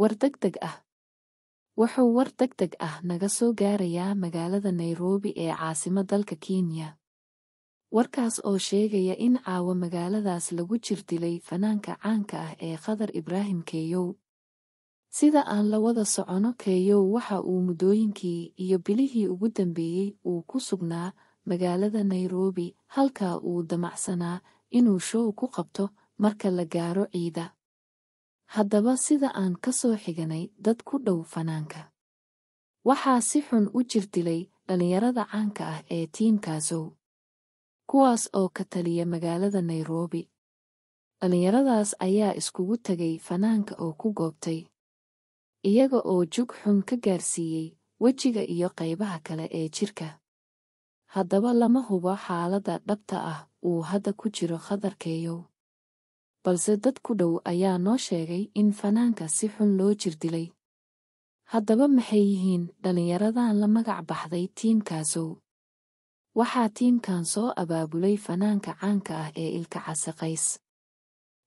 war degdeg ah wuxuu war degdeg ah naga soo gaarayaa magaalada nairobi ee caasimo dalka kenya warkaas oo sheegaya in caawo magaaladaas lagu jir dilay fanaanka caanka ah ee khadar ibraahim keeyow sida aan la wada socono keeyow waxa uu muddooyinkii iyo bilihii ugu dambeeyey uu ku sugnaa magaalada nairobi halkaa uu damacsanaa inuu show ku qabto marka la gaaro ciida haddaba sida aan ka soo xiganay dad ku dhow fanaanka waxaa si xun u jir dilay dhallinyarada caanka ah ee tiimkaasow kuwaas oo ka taliya magaalada nairobi dhallinyaradaas ayaa iskugu tegay fanaanka oo ku goobtay iyaga oo jug xun ka gaarsiiyey wejiga iyo qaybaha kale ee jirka haddaba lama hubo xaaladda dhabta ah uu hadda ku jiro khatarkeeyow balse dad ku dhow ayaa noo sheegay in fanaanka si xun loo jirdilay haddaba maxay yihiin dhallinyaradan la magac baxday tiimkaasow waxaa tiimkan soo abaabulay fanaanka caanka ah ee ilka casaqays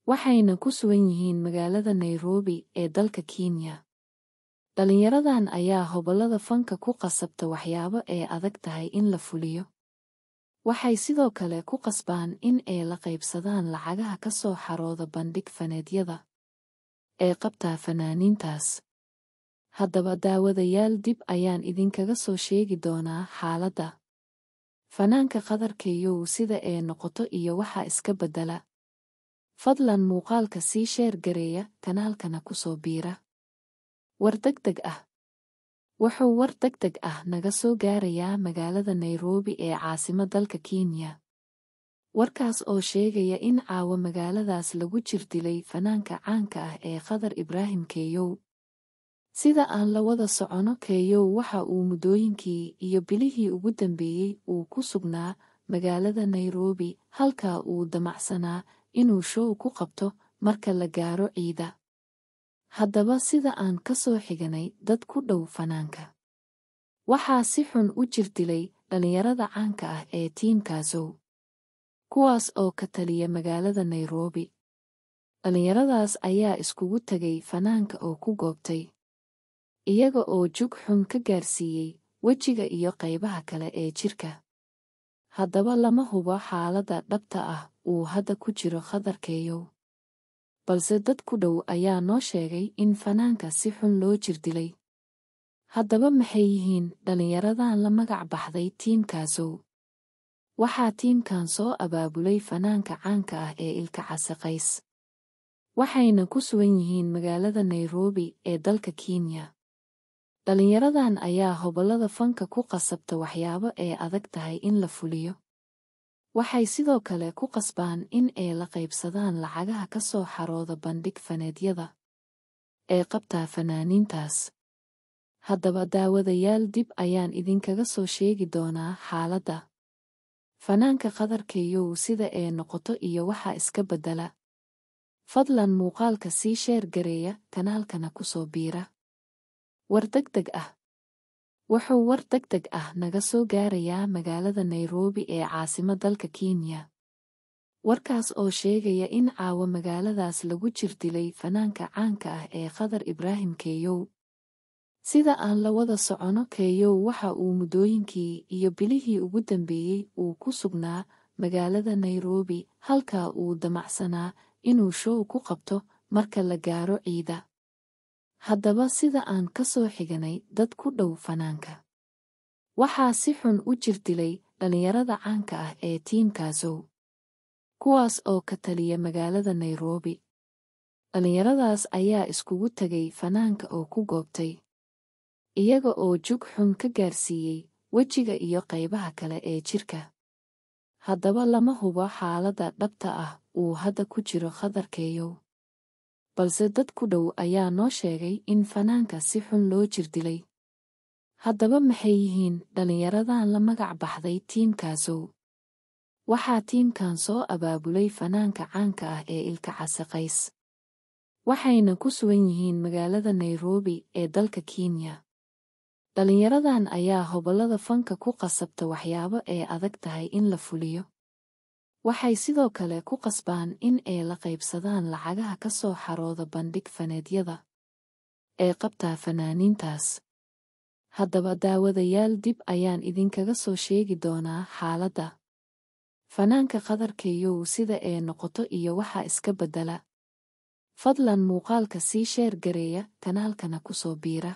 waxayna ku sugan yihiin magaalada nairobi ee dalka kenya dhallinyaradan ayaa hobollada fanka ku qasabta waxyaabo ee adag tahay in la fuliyo waxay sidoo kale ku qasbaan in ay la qaybsadaan lacagaha ka soo xarooda bandhig faneedyada ee qabtaa fanaaniintaas haddaba daawadayaal dib ayaan idinkaga soo sheegi doonaa xaaladda fanaanka qadarkayow sida ee noqoto iyo waxaa iska beddela fadlan muuqaalka sii sheer gareeya kanaalkana ku soo biira war deg deg ah wuxuu war deg deg ah naga soo gaarayaa magaalada nairobi ee caasimo dalka kenya warkaas oo sheegaya in caawo magaaladaas lagu jir dilay fanaanka caanka ah ee khadar ibraahim keeyow sida aan la wada socono keeyow waxa uu muddooyinkii iyo bilihii ugu dambeeyey uu ku sugnaa magaalada nairobi halkaa uu damacsanaa inuu show ku qabto marka la gaaro ciida haddaba sida aan ka soo xiganay dad ku dhow fanaanka waxaa si xun u jir dilay dhallinyarada caanka ah ee tiimkaasow kuwaas oo ka taliya magaalada nairobi dhallinyaradaas ayaa iskugu tegay fanaanka oo ku goobtay iyaga oo jug xun ka gaarsiiyey wejiga iyo qaybaha kale ee jirka haddaba lama hubo xaaladda dhabta ah uu hadda ku jiro khatarkeeyow balse dad ku dhow ayaa noo sheegay in fanaanka si xun loo jirdilay haddaba maxay yihiin dhallinyaradan la magac baxday tiimkaasow waxaa tiimkan soo abaabulay fanaanka caanka ah ee ilka casaqays waxayna ku sugan yihiin magaalada nairobi ee dalka kenya dhallinyaradan ayaa hobollada fanka ku qasabta waxyaabo ee adag tahay in la fuliyo waxay sidoo kale ku qasbaan in ay la qaybsadaan lacagaha ka soo xarooda bandhig faneedyada ee qabtaa fanaaniintaas haddaba daawadayaal dib ayaan idinkaga soo sheegi doonaa xaaladda fanaanka qadarkeeyow sida ee noqoto iyo waxaa iska beddela fadlan muuqaalka sii sheer gareeya kanaalkana ku soo biira war deg deg ah wuxuu war deg deg ah naga soo gaarayaa magaalada nairobi ee caasimo dalka kenya warkaas oo sheegaya in caawo magaaladaas lagu jir dilay fanaanka caanka ah ee khadar ibraahim keeyow sida aan la wada socono keeyow waxa uu muddooyinkii iyo bilihii ugu dambeeyey uu ku sugnaa magaalada nairobi halkaa uu damacsanaa inuu show ku qabto marka la gaaro ciida haddaba sida aan ka soo xiganay dad ku dhow fanaanka waxaa si xun u jir dilay dhallinyarada caanka ah ee tiimkaasow kuwaas oo ka taliya magaalada nairobi dhallinyaradaas ayaa iskugu tegay fanaanka oo ku goobtay iyaga oo jug xun ka gaarsiiyey wejiga iyo qaybaha kale ee jirka haddaba lama hubo xaaladda dhabta ah uu hadda ku jiro khatarkeeyow balse dad ku dhow ayaa noo sheegay in fanaanka si xun loo jirdilay haddaba maxay yihiin dhallinyaradan la magac baxday tiimkaasow waxaa tiimkan soo abaabulay fanaanka caanka ah ee ilka casaqays waxayna ku sugan yihiin magaalada nairobi ee dalka kenya dhallinyaradan ayaa hobollada fanka ku qasabta waxyaabo ee adag tahay in la fuliyo waxay sidoo kale ku qasbaan in ay la qaybsadaan lacagaha ka soo xarooda bandhig faneedyada ee qabtaa fanaaniintaas haddaba daawadayaal dib ayaan idinkaga soo sheegi doonaa xaaladda fanaanka qadarkeeyow sida ee noqoto iyo waxaa iska beddela fadlan muuqaalka sii sheer gareeya kanaalkana ku soo biira